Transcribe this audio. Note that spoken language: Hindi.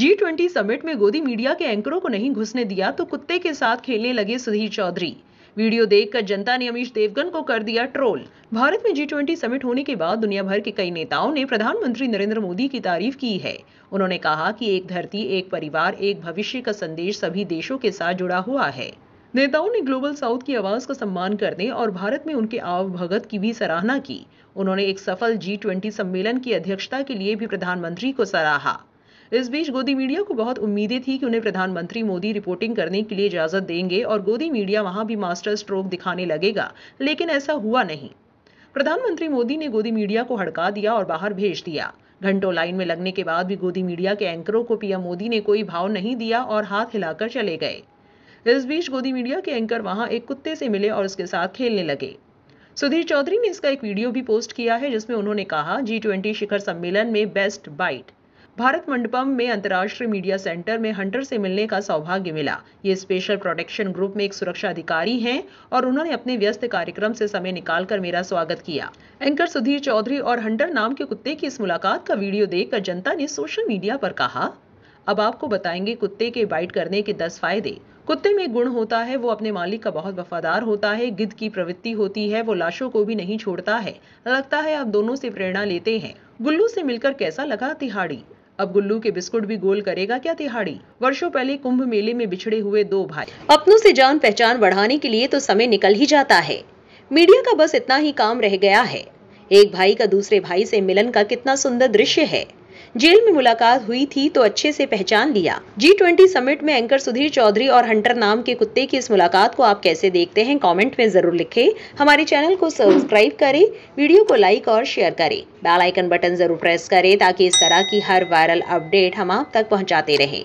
जी ट्वेंटी समिट में गोदी मीडिया के एंकरों को नहीं घुसने दिया तो कुत्ते के साथ खेलने लगे सुधीर चौधरी वीडियो देखकर जनता ने अमीश देवगन को कर दिया ट्रोल भारत में जी ट्वेंटी समिट होने के बाद दुनिया भर के कई नेताओं ने प्रधानमंत्री नरेंद्र मोदी की तारीफ की है उन्होंने कहा कि एक धरती एक परिवार एक भविष्य का संदेश सभी देशों के साथ जुड़ा हुआ है नेताओं ने ग्लोबल साउथ की आवाज का सम्मान करने और भारत में उनके आव भगत की भी सराहना की उन्होंने एक सफल जी ट्वेंटी सम्मेलन की अध्यक्षता के लिए भी प्रधानमंत्री को सराहा इस बीच गोदी मीडिया को बहुत उम्मीदें थी कि उन्हें प्रधानमंत्री मोदी रिपोर्टिंग करने के लिए इजाजत देंगे और गोदी मीडिया वहां भी मास्टर स्ट्रोक दिखाने लगेगा लेकिन ऐसा हुआ नहीं प्रधानमंत्री मोदी ने गोदी मीडिया को हड़का दिया और बाहर भेज दिया घंटों लाइन में लगने के बाद भी गोदी मीडिया के एंकरों को पीएम मोदी ने कोई भाव नहीं दिया और हाथ हिलाकर चले गए इस बीच गोदी मीडिया के एंकर वहां एक कुत्ते से मिले और उसके साथ खेलने लगे सुधीर चौधरी ने इसका एक वीडियो भी पोस्ट किया है जिसमें उन्होंने कहा जी ट्वेंटी शिखर सम्मेलन में बेस्ट बाइट भारत मंडपम में अंतर्राष्ट्रीय मीडिया सेंटर में हंटर से मिलने का सौभाग्य मिला ये स्पेशल प्रोटेक्शन ग्रुप में एक सुरक्षा अधिकारी हैं और उन्होंने अपने व्यस्त कार्यक्रम से समय निकालकर मेरा स्वागत किया एंकर सुधीर चौधरी और हंटर नाम के कुत्ते की इस मुलाकात का वीडियो देखकर जनता ने सोशल मीडिया पर कहा अब आपको बताएंगे कुत्ते के बाइट करने के दस फायदे कुत्ते में गुण होता है वो अपने मालिक का बहुत वफादार होता है गिद्ध की प्रवृत्ति होती है वो लाशों को भी नहीं छोड़ता है लगता है आप दोनों से प्रेरणा लेते हैं गुल्लू से मिलकर कैसा लगा तिहाड़ी अब गुल्लू के बिस्कुट भी गोल करेगा क्या तिहाड़ी वर्षों पहले कुंभ मेले में बिछड़े हुए दो भाई अपनों से जान पहचान बढ़ाने के लिए तो समय निकल ही जाता है मीडिया का बस इतना ही काम रह गया है एक भाई का दूसरे भाई से मिलन का कितना सुंदर दृश्य है जेल में मुलाकात हुई थी तो अच्छे से पहचान लिया जी ट्वेंटी समिट में एंकर सुधीर चौधरी और हंटर नाम के कुत्ते की इस मुलाकात को आप कैसे देखते हैं कमेंट में जरूर लिखें हमारे चैनल को सब्सक्राइब करें वीडियो को लाइक और शेयर करें बेल आइकन बटन जरूर प्रेस करें ताकि इस तरह की हर वायरल अपडेट हम आप तक पहुंचाते रहें